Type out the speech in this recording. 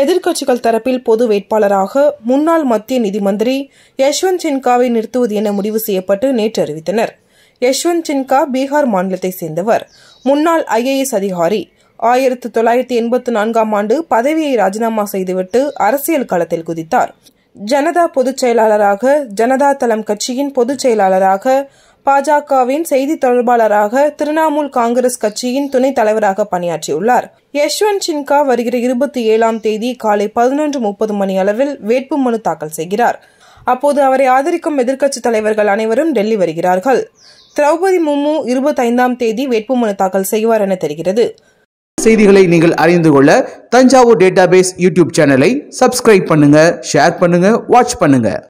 எதிர்க்கட்சிகள் தரப்பில் பொது வேட்பாளராக முன்னாள் மத்திய நிதி மந்திரி யஷ்வந்த் சின்காவை நிறுத்துவது என முடிவு செய்யப்பட்டு நேற்று அறிவித்தனர் யஷ்வந்த் சின்கா பீகார் மாநிலத்தைச் சேர்ந்தவர் முன்னாள் ஐஏஎஸ் அதிகாரி ஆயிரத்து தொள்ளாயிரத்தி எண்பத்தி நான்காம் ஆண்டு பதவியை ராஜினாமா செய்துவிட்டு அரசியல் களத்தில் குதித்தார் ஜனதா பொதுச் செயலாளராக ஜனதா தளம் கட்சியின் பொதுச் செயலாளராக பாஜகவின் செய்தி தொடர்பாளராக திரிணாமுல் காங்கிரஸ் கட்சியின் துணைத் தலைவராக பணியாற்றியுள்ளார் யஷ்வந்த் சின்கா வருகிற இருபத்தி ஏழாம் தேதி காலை பதினொன்று முப்பது மணி அளவில் வேட்புமனு தாக்கல் செய்கிறார் அப்போது அவரை ஆதரிக்கும் எதிர்க்கட்சித் தலைவர்கள் அனைவரும் டெல்லி வருகிறார்கள் திரௌபதி முர்மு இருபத்தைந்தாம் தேதி வேட்புமனு தாக்கல் செய்வார் என தெரிகிறது செய்திகளை நீங்கள் அறிந்து கொள்ள தஞ்சாவூர் டேட்டாபேஸ் யூடியூப் சேனலை சப்ஸ்கிரைப் பண்ணுங்க ஷேர் பண்ணுங்க வாட்ச் பண்ணுங்க